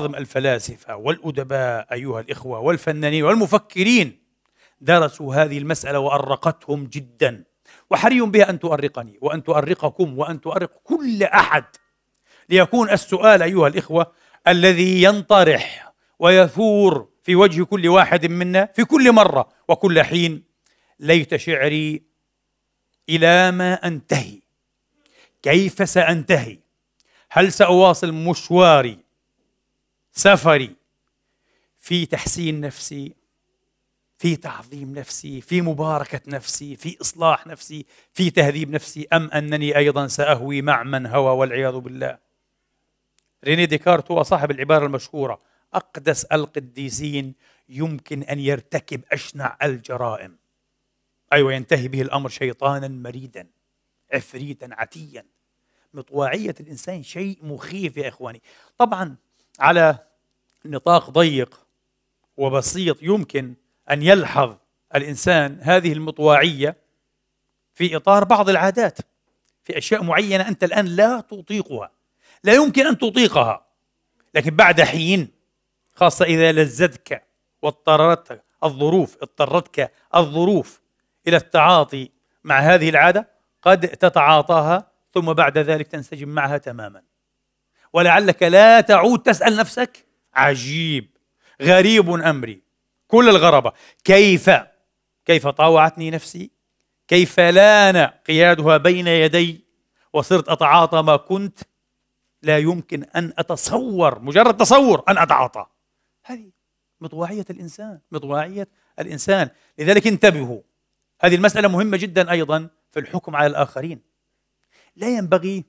أعظم الفلاسفة والأدباء أيها الإخوة والفنانين والمفكرين درسوا هذه المسألة وأرقتهم جدا وحري بها أن تؤرقني وأن تؤرقكم وأن تؤرق كل أحد ليكون السؤال أيها الإخوة الذي ينطرح ويثور في وجه كل واحد منا في كل مرة وكل حين ليت شعري إلى ما أنتهي كيف سأنتهي هل سأواصل مشواري سفري في تحسين نفسي في تعظيم نفسي في مباركة نفسي في إصلاح نفسي في تهذيب نفسي أم أنني أيضا سأهوي مع من هوى والعياذ بالله ريني ديكارت هو صاحب العبارة المشهورة أقدس القديسين يمكن أن يرتكب أشنع الجرائم أيوة ينتهي به الأمر شيطانا مريدا عفريتا عتيا مطواعية الإنسان شيء مخيف يا إخواني طبعا على نطاق ضيق وبسيط يمكن ان يلحظ الانسان هذه المطواعيه في اطار بعض العادات في اشياء معينه انت الان لا تطيقها لا يمكن ان تطيقها لكن بعد حين خاصه اذا لذتك واضطرتك الظروف اضطرتك الظروف الى التعاطي مع هذه العاده قد تتعاطاها ثم بعد ذلك تنسجم معها تماما ولعلك لا تعود تسأل نفسك عجيب غريب أمري كل الغربة كيف كيف طاوعتني نفسي كيف لان قيادها بين يدي وصرت أتعاطى ما كنت لا يمكن أن أتصور مجرد تصور أن أتعاطى هذه مطواعية الإنسان مطواعية الإنسان لذلك انتبهوا هذه المسألة مهمة جدا أيضا في الحكم على الآخرين لا ينبغي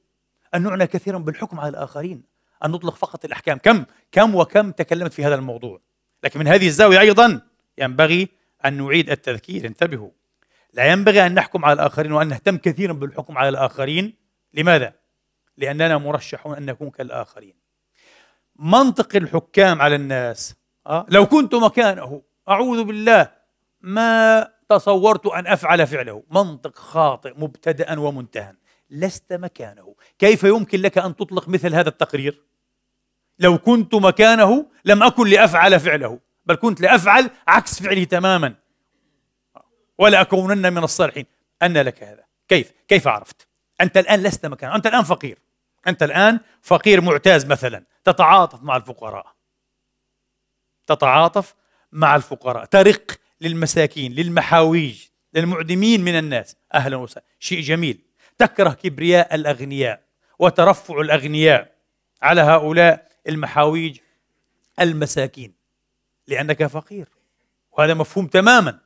أن نعنى كثيرا بالحكم على الآخرين أن نطلق فقط الأحكام كم كم وكم تكلمت في هذا الموضوع لكن من هذه الزاوية أيضا ينبغي أن نعيد التذكير انتبهوا لا ينبغي أن نحكم على الآخرين وأن نهتم كثيرا بالحكم على الآخرين لماذا؟ لأننا مرشحون أن نكون كالآخرين منطق الحكام على الناس أه؟ لو كنت مكانه أعوذ بالله ما تصورت أن أفعل فعله منطق خاطئ مبتدأ ومنتهى لست مكانه كيف يمكن لك أن تطلق مثل هذا التقرير؟ لو كنت مكانه لم أكن لأفعل فعله بل كنت لأفعل عكس فعله تماما ولا أكونن من الصالحين أن لك هذا كيف؟ كيف عرفت؟ أنت الآن لست مكانه أنت الآن فقير أنت الآن فقير معتاز مثلا تتعاطف مع الفقراء تتعاطف مع الفقراء ترق للمساكين للمحاويج للمعدمين من الناس أهلا وسهلا شيء جميل تكره كبرياء الاغنياء وترفع الاغنياء على هؤلاء المحاويج المساكين لانك فقير وهذا مفهوم تماما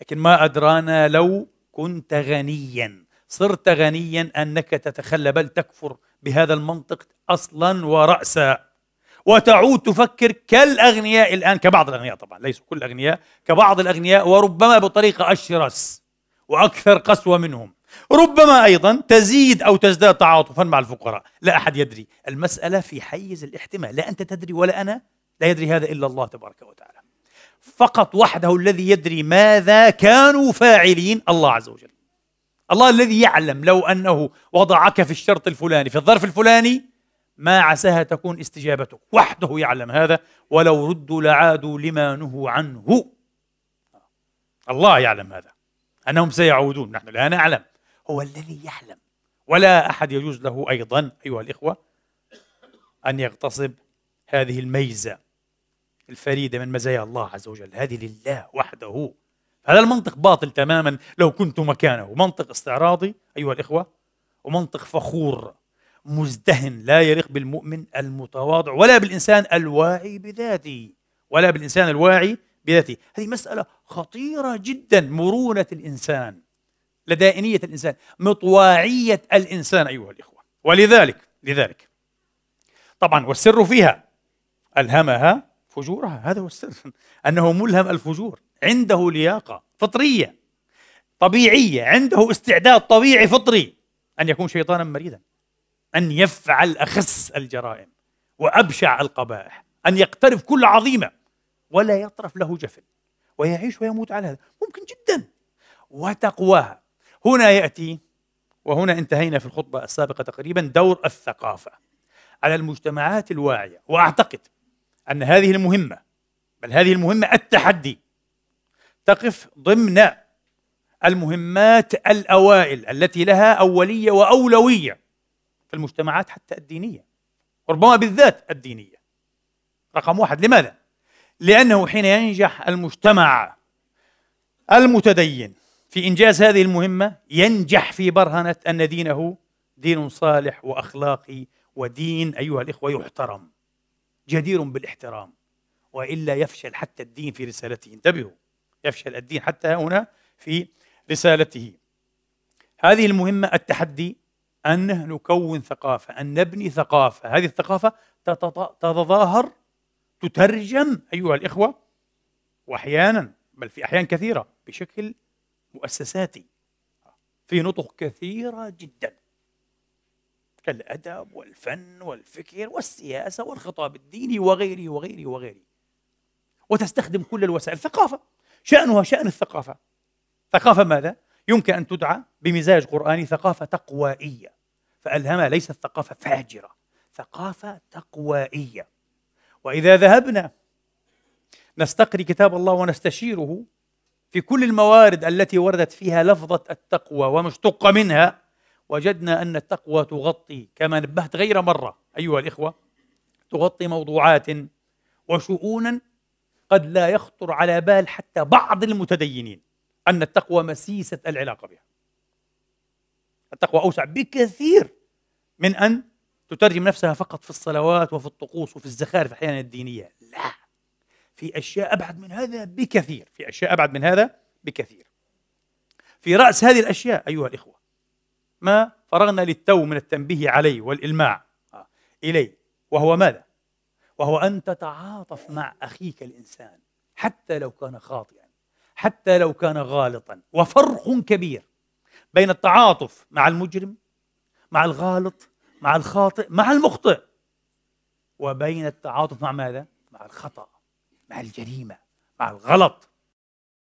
لكن ما ادرانا لو كنت غنيا صرت غنيا انك تتخلى بل تكفر بهذا المنطق اصلا وراسا وتعود تفكر كالاغنياء الان كبعض الاغنياء طبعا ليس كل الاغنياء كبعض الاغنياء وربما بطريقه اشرس واكثر قسوه منهم ربما أيضا تزيد أو تزداد تعاطفا مع الفقراء لا أحد يدري المسألة في حيز الاحتمال لا أنت تدري ولا أنا لا يدري هذا إلا الله تبارك وتعالى فقط وحده الذي يدري ماذا كانوا فاعلين الله عز وجل الله الذي يعلم لو أنه وضعك في الشرط الفلاني في الظرف الفلاني ما عساها تكون استجابتك وحده يعلم هذا ولو ردوا لعادوا لما نهوا عنه الله يعلم هذا أنهم سيعودون نحن لا نعلم هو الذي يحلم ولا أحد يجوز له أيضا أيها الإخوة أن يغتصب هذه الميزة الفريدة من مزايا الله عز وجل هذه لله وحده هذا المنطق باطل تماما لو كنت مكانه منطق استعراضي أيها الإخوة ومنطق فخور مزدهن لا يليق بالمؤمن المتواضع ولا بالإنسان الواعي بذاته ولا بالإنسان الواعي بذاته هذه مسألة خطيرة جدا مرونة الإنسان لدائنية الإنسان مطواعية الإنسان أيها الإخوة ولذلك لذلك طبعا والسر فيها ألهمها فجورها هذا هو السر أنه ملهم الفجور عنده لياقة فطرية طبيعية عنده استعداد طبيعي فطري أن يكون شيطانا مريدا أن يفعل أخس الجرائم وأبشع القبائح أن يقترف كل عظيمة ولا يطرف له جفن ويعيش ويموت على هذا ممكن جدا وتقواها هنا ياتي وهنا انتهينا في الخطبه السابقه تقريبا دور الثقافه على المجتمعات الواعيه واعتقد ان هذه المهمه بل هذه المهمه التحدي تقف ضمن المهمات الاوائل التي لها اوليه واولويه في المجتمعات حتى الدينيه ربما بالذات الدينيه رقم واحد لماذا؟ لأنه حين ينجح المجتمع المتدين في إنجاز هذه المهمة ينجح في برهنة أن دينه دين صالح وأخلاقي ودين أيها الإخوة يحترم جدير بالاحترام وإلا يفشل حتى الدين في رسالته انتبهوا يفشل الدين حتى هنا في رسالته هذه المهمة التحدي أن نكون ثقافة أن نبني ثقافة هذه الثقافة تتظاهر تترجم أيها الإخوة وأحيانا بل في أحيان كثيرة بشكل مؤسساتي في نطق كثيرة جدا كالأدب والفن والفكر والسياسة والخطاب الديني وغيره وغيره وغيره وتستخدم كل الوسائل ثقافة شأنها شأن الثقافة ثقافة ماذا؟ يمكن أن تدعى بمزاج قرآني ثقافة تقوائية فألهمها ليست ثقافة فاجرة ثقافة تقوائية وإذا ذهبنا نستقري كتاب الله ونستشيره في كل الموارد التي وردت فيها لفظة التقوى ومشتقة منها وجدنا أن التقوى تغطي كما نبهت غير مرة أيها الإخوة تغطي موضوعات وشؤونا قد لا يخطر على بال حتى بعض المتدينين أن التقوى مسيسة العلاقة بها التقوى أوسع بكثير من أن تترجم نفسها فقط في الصلوات وفي الطقوس وفي الزخارف أحيانا الدينية لا في أشياء أبعد من هذا بكثير في أشياء أبعد من هذا بكثير في رأس هذه الأشياء أيها الإخوة ما فرغنا للتو من التنبيه عليه والإلماع آه، إليه وهو ماذا؟ وهو أن تتعاطف مع أخيك الإنسان حتى لو كان خاطئا حتى لو كان غالطا وفرق كبير بين التعاطف مع المجرم مع الغالط مع الخاطئ مع المخطئ وبين التعاطف مع ماذا؟ مع الخطأ مع الجريمه مع الغلط